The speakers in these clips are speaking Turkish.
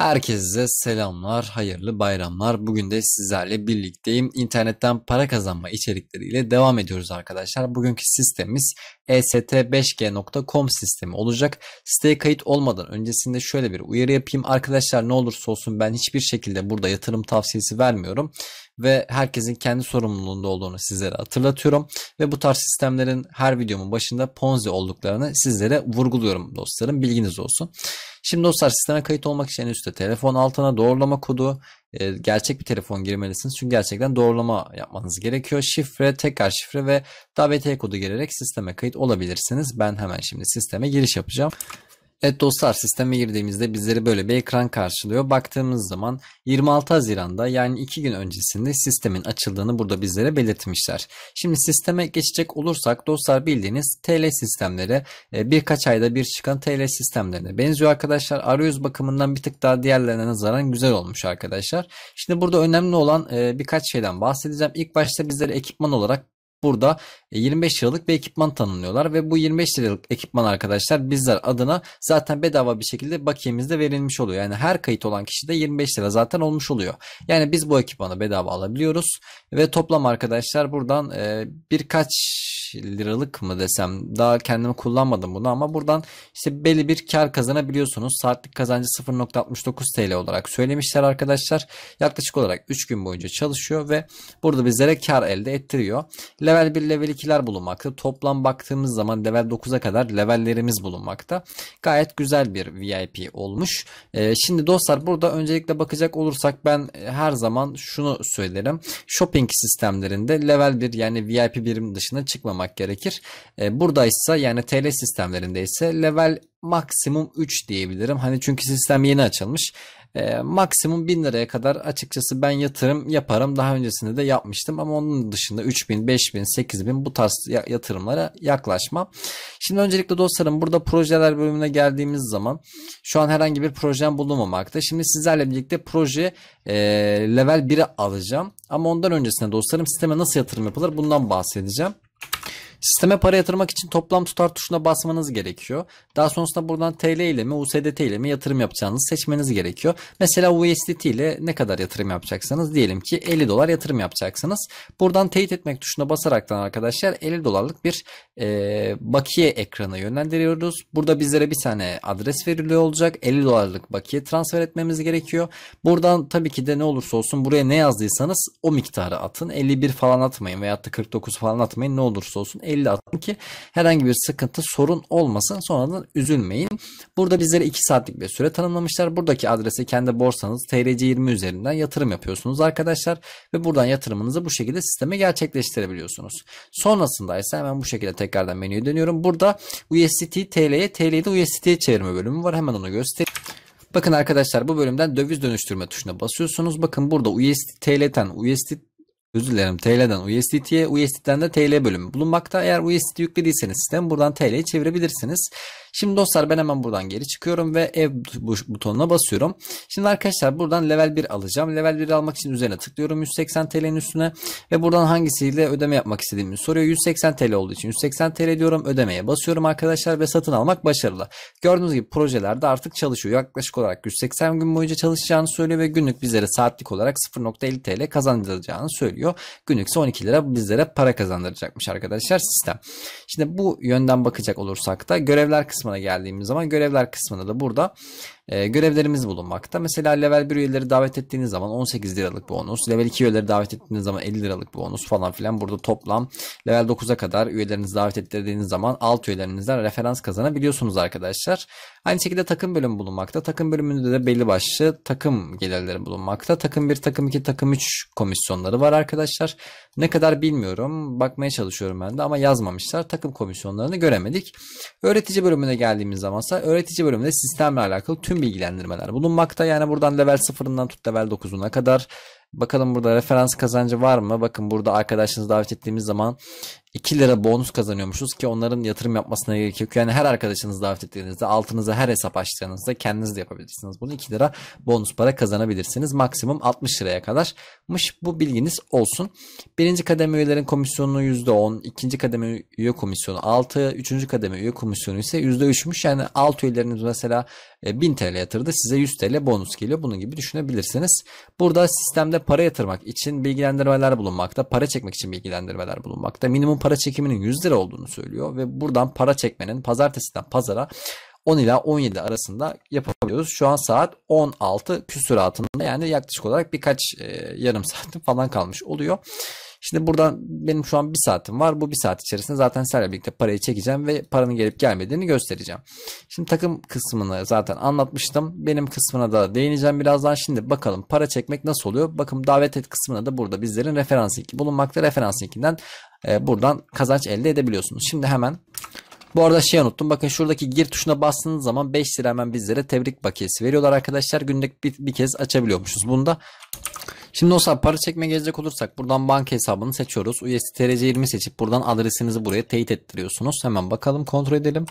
Herkese selamlar, hayırlı bayramlar. Bugün de sizlerle birlikteyim. İnternetten para kazanma içerikleriyle devam ediyoruz arkadaşlar. Bugünkü sistemimiz est5g.com sistemi olacak. Siteye kayıt olmadan öncesinde şöyle bir uyarı yapayım. Arkadaşlar ne olursa olsun ben hiçbir şekilde burada yatırım tavsiyesi vermiyorum ve herkesin kendi sorumluluğunda olduğunu sizlere hatırlatıyorum ve bu tarz sistemlerin her videomun başında ponzi olduklarını sizlere vurguluyorum dostlarım. Bilginiz olsun. Şimdi dostlar sisteme kayıt olmak için en üstte telefon altına doğrulama kodu e, gerçek bir telefon girmelisiniz. Çünkü gerçekten doğrulama yapmanız gerekiyor. Şifre, tekrar şifre ve davetiye kodu girerek sisteme kayıt olabilirsiniz. Ben hemen şimdi sisteme giriş yapacağım. Evet dostlar sisteme girdiğimizde bizleri böyle bir ekran karşılıyor. Baktığımız zaman 26 Haziran'da yani 2 gün öncesinde sistemin açıldığını burada bizlere belirtmişler. Şimdi sisteme geçecek olursak dostlar bildiğiniz TL sistemleri e, birkaç ayda bir çıkan TL sistemlerine benziyor arkadaşlar. Arayüz bakımından bir tık daha diğerlerine nazaran güzel olmuş arkadaşlar. Şimdi burada önemli olan e, birkaç şeyden bahsedeceğim. İlk başta bizlere ekipman olarak Burada 25 e, liralık bir ekipman tanınıyorlar ve bu 25 liralık ekipman arkadaşlar bizler adına zaten bedava bir şekilde bakiyemizde verilmiş oluyor. Yani her kayıt olan kişi de 25 lira zaten olmuş oluyor. Yani biz bu ekipmanı bedava alabiliyoruz ve toplam arkadaşlar buradan e, birkaç liralık mı desem daha kendimi kullanmadım bunu ama buradan işte belli bir kar kazanabiliyorsunuz. Saatlik kazancı 0.69 TL olarak söylemişler arkadaşlar. Yaklaşık olarak 3 gün boyunca çalışıyor ve burada bizlere kar elde ettiriyor. Level 1 level 2'ler bulunmakta. Toplam baktığımız zaman level 9'a kadar levellerimiz bulunmakta. Gayet güzel bir VIP olmuş. Ee, şimdi dostlar burada öncelikle bakacak olursak ben her zaman şunu söylerim. Shopping sistemlerinde level 1 yani VIP birim dışına çıkmamak kullanmak gerekir. E, buradaysa yani TL sistemlerinde ise level maksimum 3 diyebilirim. Hani çünkü sistem yeni açılmış. E, maksimum 1000 liraya kadar açıkçası ben yatırım yaparım. Daha öncesinde de yapmıştım ama onun dışında 3000, 5000, 8000 bu tarz yatırımlara yaklaşmam. Şimdi öncelikle dostlarım burada projeler bölümüne geldiğimiz zaman şu an herhangi bir projem bulunmamakta. Şimdi sizlerle birlikte proje e, level 1'e alacağım. Ama ondan öncesinde dostlarım sisteme nasıl yatırım yapılır bundan bahsedeceğim. Sisteme para yatırmak için toplam tutar tuşuna basmanız gerekiyor. Daha sonrasında buradan TL ile mi USDT ile mi yatırım yapacağınızı seçmeniz gerekiyor. Mesela USDT ile ne kadar yatırım yapacaksanız diyelim ki 50 dolar yatırım yapacaksınız. Buradan teyit etmek tuşuna basaraktan arkadaşlar 50 dolarlık bir e, bakiye ekranı yönlendiriyoruz. Burada bizlere bir tane adres veriliyor olacak. 50 dolarlık bakiye transfer etmemiz gerekiyor. Buradan tabii ki de ne olursa olsun buraya ne yazdıysanız o miktarı atın. 51 falan atmayın veyahut da 49 falan atmayın ne olursa olsun 50 atın ki herhangi bir sıkıntı sorun olmasın sonradan üzülmeyin. Burada bizlere 2 saatlik bir süre tanımlamışlar. Buradaki adresi kendi borsanız TRC20 üzerinden yatırım yapıyorsunuz arkadaşlar ve buradan yatırımınızı bu şekilde sisteme gerçekleştirebiliyorsunuz. Sonrasında ise hemen bu şekilde tekrardan menüye dönüyorum. Burada USDT TL'ye TL'de USDT'ye çevirme bölümü var. Hemen onu göstereyim. Bakın arkadaşlar bu bölümden döviz dönüştürme tuşuna basıyorsunuz. Bakın burada USD TL'den USD Özür dilerim TL'den USDT'ye, USDT'den de TL bölümü bulunmakta. Eğer USDT yüklediyseniz sistem buradan TL'ye çevirebilirsiniz. Şimdi dostlar ben hemen buradan geri çıkıyorum ve ev butonuna basıyorum. Şimdi arkadaşlar buradan level 1 alacağım. Level 1 almak için üzerine tıklıyorum 180 TL'nin üstüne ve buradan hangisiyle ödeme yapmak istediğimi soruyor. 180 TL olduğu için 180 TL diyorum ödemeye basıyorum arkadaşlar ve satın almak başarılı. Gördüğünüz gibi projelerde artık çalışıyor. Yaklaşık olarak 180 gün boyunca çalışacağını söylüyor ve günlük bizlere saatlik olarak 0.50 TL kazandıracağını söylüyor. Günlükse 12 lira bizlere para kazandıracakmış arkadaşlar sistem. Şimdi bu yönden bakacak olursak da görevler kısmı kısmına geldiğimiz zaman görevler kısmında da burada e, görevlerimiz bulunmakta. Mesela level 1 üyeleri davet ettiğiniz zaman 18 liralık bonus, level 2 üyeleri davet ettiğiniz zaman 50 liralık bonus falan filan. Burada toplam level 9'a kadar üyelerinizi davet ettirdiğiniz zaman alt üyelerinizden referans kazanabiliyorsunuz arkadaşlar. Aynı şekilde takım bölümü bulunmakta. Takım bölümünde de belli başlı takım gelirleri bulunmakta. Takım 1, takım 2, takım 3 komisyonları var arkadaşlar. Ne kadar bilmiyorum. Bakmaya çalışıyorum ben de ama yazmamışlar. Takım komisyonlarını göremedik. Öğretici bölümüne geldiğimiz zamansa öğretici bölümünde sistemle alakalı tüm tüm bilgilendirmeler bulunmakta. Yani buradan level 0'ından tut level 9'una kadar. Bakalım burada referans kazancı var mı? Bakın burada arkadaşınızı davet ettiğimiz zaman 2 lira bonus kazanıyormuşuz ki onların yatırım yapmasına gerek yok. Yani her arkadaşınızı davet ettiğinizde altınıza her hesap açtığınızda kendiniz de yapabilirsiniz. Bunu 2 lira bonus para kazanabilirsiniz. Maksimum 60 liraya kadarmış bu bilginiz olsun. Birinci kademe üyelerin komisyonunu %10, ikinci kademe üye komisyonu 6, üçüncü kademe üye komisyonu ise %3'müş. Yani alt üyeleriniz mesela 1000 e, TL yatırdı size 100 TL bonus geliyor. Bunun gibi düşünebilirsiniz. Burada sistemde para yatırmak için bilgilendirmeler bulunmakta, para çekmek için bilgilendirmeler bulunmakta. Minimum para çekiminin 100 lira olduğunu söylüyor ve buradan para çekmenin pazartesiden pazara 10 ila 17 arasında yapabiliyoruz. Şu an saat 16 altında yani yaklaşık olarak birkaç e, yarım saat falan kalmış oluyor. Şimdi buradan benim şu an bir saatim var. Bu bir saat içerisinde zaten sizlerle birlikte parayı çekeceğim ve paranın gelip gelmediğini göstereceğim. Şimdi takım kısmını zaten anlatmıştım. Benim kısmına da değineceğim birazdan. Şimdi bakalım para çekmek nasıl oluyor? Bakın davet et kısmına da burada bizlerin referans linki bulunmakta. Referans linkinden e, buradan kazanç elde edebiliyorsunuz. Şimdi hemen bu arada şey unuttum. Bakın şuradaki gir tuşuna bastığınız zaman 5 lira hemen bizlere tebrik bakiyesi veriyorlar arkadaşlar. Günlük bir, bir kez açabiliyormuşuz. Bunu da Şimdi olsa para çekme gelecek olursak buradan banka hesabını seçiyoruz. USD TRC20 seçip buradan adresinizi buraya teyit ettiriyorsunuz. Hemen bakalım kontrol edelim.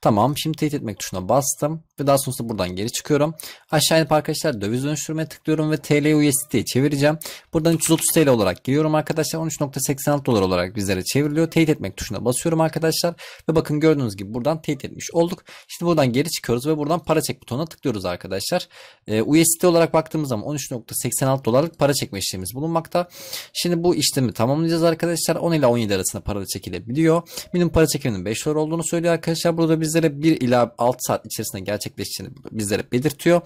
Tamam şimdi teyit etmek tuşuna bastım ve daha sonrasında buradan geri çıkıyorum. Aşağı inip arkadaşlar döviz dönüştürmeye tıklıyorum ve TL USD'ye çevireceğim. Buradan 330 TL olarak giriyorum arkadaşlar. 13.86 dolar olarak bizlere çevriliyor. Teyit etmek tuşuna basıyorum arkadaşlar. Ve bakın gördüğünüz gibi buradan teyit etmiş olduk. Şimdi buradan geri çıkıyoruz ve buradan para çek butonuna tıklıyoruz arkadaşlar. E, ee, USD olarak baktığımız zaman 13.86 dolarlık para çekme işlemimiz bulunmakta. Şimdi bu işlemi tamamlayacağız arkadaşlar. 10 ile 17 arasında para da çekilebiliyor. Minimum para çekiminin 5 dolar olduğunu söylüyor arkadaşlar. Burada bizlere 1 ila 6 saat içerisinde gerçek gerçekleştiğini bizlere belirtiyor.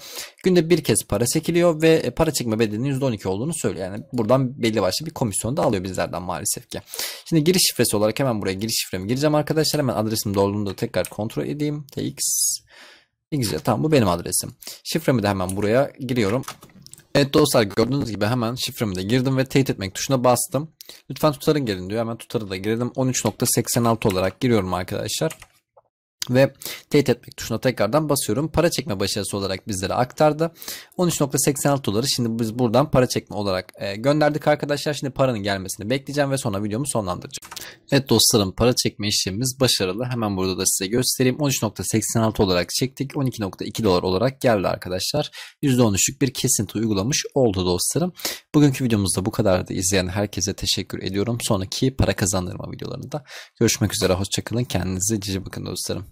Günde bir kez para çekiliyor ve e, para çekme bedelinin %12 olduğunu söylüyor. Yani buradan belli başlı bir komisyon da alıyor bizlerden maalesef ki. Şimdi giriş şifresi olarak hemen buraya giriş şifremi gireceğim arkadaşlar. Hemen adresim doğruluğunu da tekrar kontrol edeyim. TX İngilizce tamam bu benim adresim. Şifremi de hemen buraya giriyorum. Evet dostlar gördüğünüz gibi hemen şifremi de girdim ve teyit etmek tuşuna bastım. Lütfen tutarın gelin diyor. Hemen tutarı da girelim. 13.86 olarak giriyorum arkadaşlar ve teyit etmek tuşuna tekrardan basıyorum. Para çekme başarısı olarak bizlere aktardı. 13.86 doları şimdi biz buradan para çekme olarak e, gönderdik arkadaşlar. Şimdi paranın gelmesini bekleyeceğim ve sonra videomu sonlandıracağım. Evet dostlarım para çekme işlemimiz başarılı. Hemen burada da size göstereyim. 13.86 olarak çektik. 12.2 dolar olarak geldi arkadaşlar. %13'lük bir kesinti uygulamış oldu dostlarım. Bugünkü videomuzda bu kadardı. İzleyen herkese teşekkür ediyorum. Sonraki para kazandırma videolarında görüşmek üzere. Hoşçakalın. Kendinize cici bakın dostlarım.